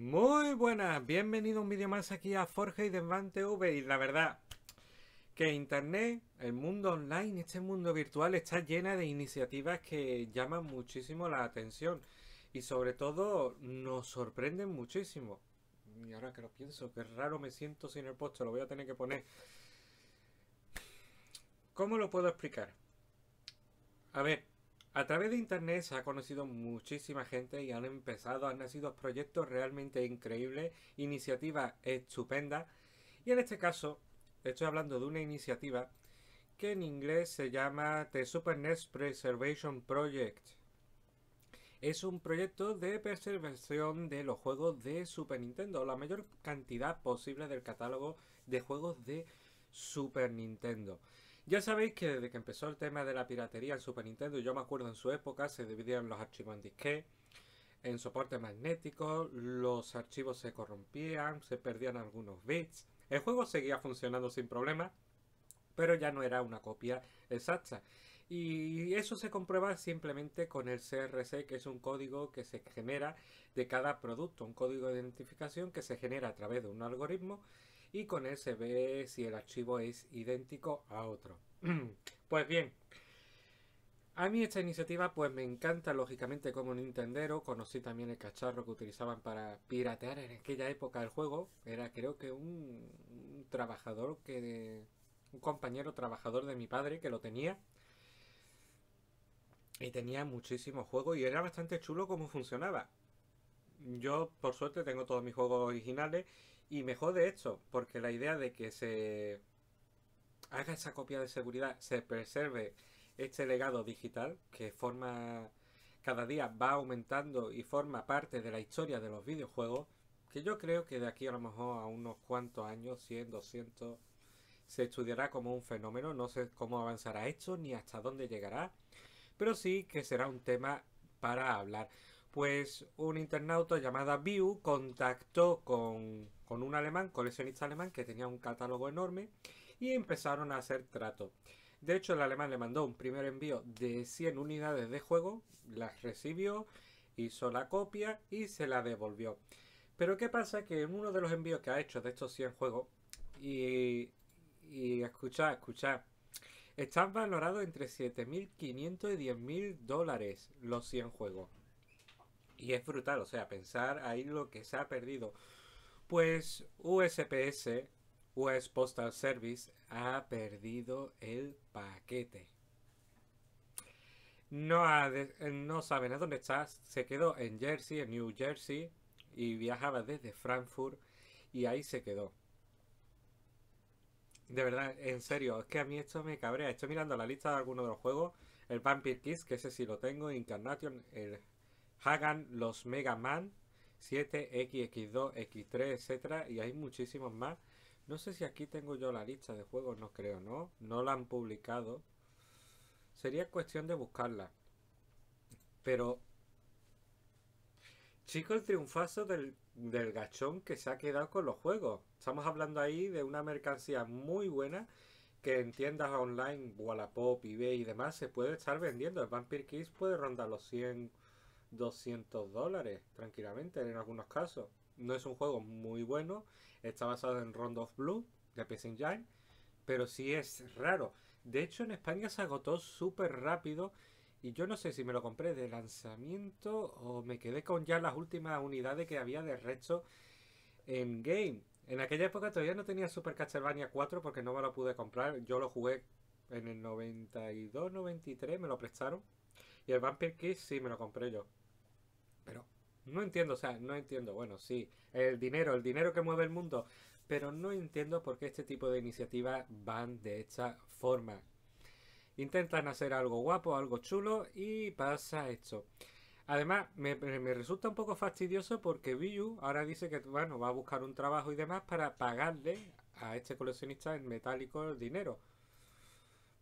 Muy buenas, bienvenido un vídeo más aquí a Forge y Desvante V y la verdad que Internet, el mundo online, este mundo virtual está llena de iniciativas que llaman muchísimo la atención y sobre todo nos sorprenden muchísimo. Y ahora que lo pienso, qué raro me siento sin el post, lo voy a tener que poner. ¿Cómo lo puedo explicar? A ver, a través de internet se ha conocido muchísima gente y han empezado, han nacido proyectos realmente increíbles, iniciativas estupendas. Y en este caso, estoy hablando de una iniciativa que en inglés se llama The Super NES Preservation Project. Es un proyecto de preservación de los juegos de Super Nintendo, la mayor cantidad posible del catálogo de juegos de Super Nintendo. Ya sabéis que desde que empezó el tema de la piratería en Super Nintendo, yo me acuerdo en su época, se dividían los archivos en disquet, en soporte magnético, los archivos se corrompían, se perdían algunos bits. El juego seguía funcionando sin problemas, pero ya no era una copia exacta. Y eso se comprueba simplemente con el CRC, que es un código que se genera de cada producto, un código de identificación que se genera a través de un algoritmo y con él se ve si el archivo es idéntico a otro. pues bien, a mí esta iniciativa pues me encanta lógicamente como Nintendero, conocí también el cacharro que utilizaban para piratear en aquella época el juego, era creo que un, trabajador que... un compañero trabajador de mi padre que lo tenía y tenía muchísimos juegos y era bastante chulo cómo funcionaba. Yo, por suerte, tengo todos mis juegos originales y mejor de hecho, porque la idea de que se haga esa copia de seguridad, se preserve este legado digital que forma cada día va aumentando y forma parte de la historia de los videojuegos, que yo creo que de aquí a lo mejor a unos cuantos años, 100, 200, se estudiará como un fenómeno, no sé cómo avanzará esto ni hasta dónde llegará, pero sí que será un tema para hablar pues un internauta llamada View contactó con, un alemán, coleccionista alemán, que tenía un catálogo enorme y empezaron a hacer trato. De hecho, el alemán le mandó un primer envío de 100 unidades de juego, las recibió, hizo la copia y se la devolvió. Pero ¿qué pasa? Que en uno de los envíos que ha hecho de estos 100 juegos, y, y escucha, están valorados entre 7.500 y 10.000 dólares los 100 juegos. Y es brutal, o sea, pensar ahí lo que se ha perdido. Pues USPS, US Postal Service, ha perdido el paquete. No, no saben a dónde está, se quedó en Jersey, en New Jersey, y viajaba desde Frankfurt, y ahí se quedó. De verdad, en serio, es que a mí esto me cabrea. Estoy mirando la lista de algunos de los juegos. El Vampire Kiss, que sé si lo tengo. Incarnation, el Hagan los Mega Man 7, x 2 X3, etcétera, y hay muchísimos más. No sé si aquí tengo yo la lista de juegos, no creo, ¿no? No la han publicado. Sería cuestión de buscarla. Pero... Chico el triunfazo del, gachón que se ha quedado con los juegos. Estamos hablando ahí de una mercancía muy buena que en tiendas online, Wallapop, eBay y demás se puede estar vendiendo. El Vampire Kiss puede rondar los 100, 200 dólares tranquilamente en algunos casos. No es un juego muy bueno, está basado en Round of Blue de PC Engine, pero sí es raro. De hecho, en España se agotó súper rápido y yo no sé si me lo compré de lanzamiento o me quedé con ya las últimas unidades que había de resto en game. En aquella época todavía no tenía Super Castlevania 4 porque no me lo pude comprar. Yo lo jugué en el 92, 93, me lo prestaron. Y el Vampire Kiss sí me lo compré yo. No entiendo, o sea, no entiendo. Bueno, sí, el dinero, el dinero que mueve el mundo. Pero no entiendo por qué este tipo de iniciativas van de esta forma. Intentan hacer algo guapo, algo chulo y pasa esto. Además, me, resulta un poco fastidioso porque Biu ahora dice que bueno, va a buscar un trabajo y demás para pagarle a este coleccionista en metálico el dinero.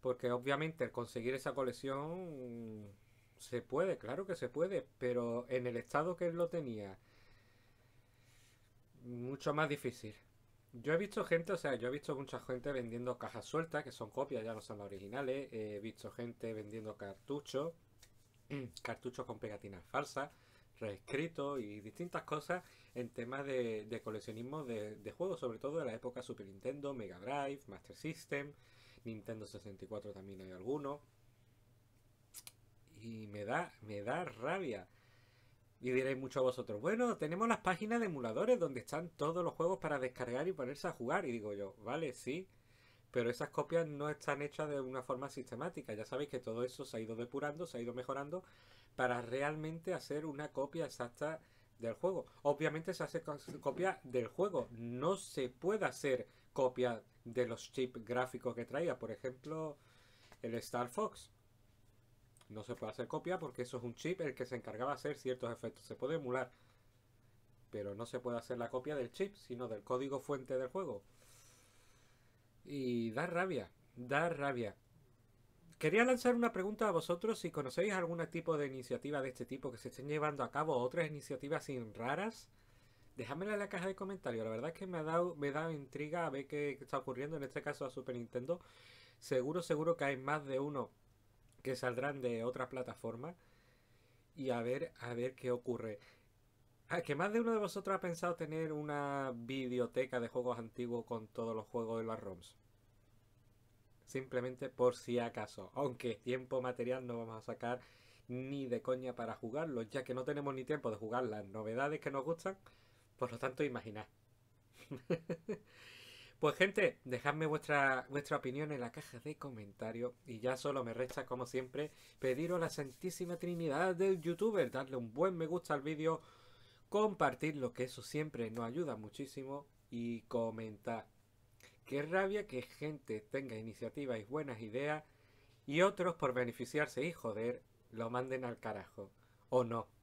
Porque obviamente el conseguir esa colección se puede, claro que se puede, pero en el estado que él lo tenía, mucho más difícil. Yo he visto gente, o sea, yo he visto mucha gente vendiendo cajas sueltas, que son copias, ya no son las originales. He visto gente vendiendo cartuchos, cartuchos con pegatinas falsas, reescritos y distintas cosas en temas de, coleccionismo de, de, juegos, sobre todo de la época Super Nintendo, Mega Drive, Master System, Nintendo 64 también hay algunos y me da, me da rabia. Y diréis mucho a vosotros, bueno, tenemos las páginas de emuladores donde están todos los juegos para descargar y ponerse a jugar. Y digo yo, vale, sí, pero esas copias no están hechas de una forma sistemática. Ya sabéis que todo eso se ha ido depurando, se ha ido mejorando para realmente hacer una copia exacta del juego. Obviamente se hace copia del juego, no se puede hacer copia de los chips gráficos que traía. Por ejemplo, el Star Fox. No se puede hacer copia porque eso es un chip el que se encargaba de hacer ciertos efectos. Se puede emular, pero no se puede hacer la copia del chip, sino del código fuente del juego. Y da rabia, da rabia. Quería lanzar una pregunta a vosotros si conocéis algún tipo de iniciativa de este tipo que se estén llevando a cabo, otras iniciativas sin raras. Dejadmela en la caja de comentarios. La verdad es que me ha dado, me da intriga a ver qué está ocurriendo en este caso a Super Nintendo. Seguro, seguro que hay más de uno que saldrán de otras plataformas y a ver, a ver qué ocurre. ¿A ah, que más de uno de vosotros ha pensado tener una biblioteca de juegos antiguos con todos los juegos de los ROMs. Simplemente por si acaso. Aunque tiempo material no vamos a sacar ni de coña para jugarlo ya que no tenemos ni tiempo de jugar las novedades que nos gustan. Por lo tanto, imaginad. Pues gente, dejadme vuestra, vuestra opinión en la caja de comentarios y ya solo me resta, como siempre, pediros la Santísima Trinidad del youtuber, darle un buen me gusta al vídeo, compartirlo, que eso siempre nos ayuda muchísimo, y comentar. Qué rabia que gente tenga iniciativas y buenas ideas y otros por beneficiarse y joder, lo manden al carajo. O no.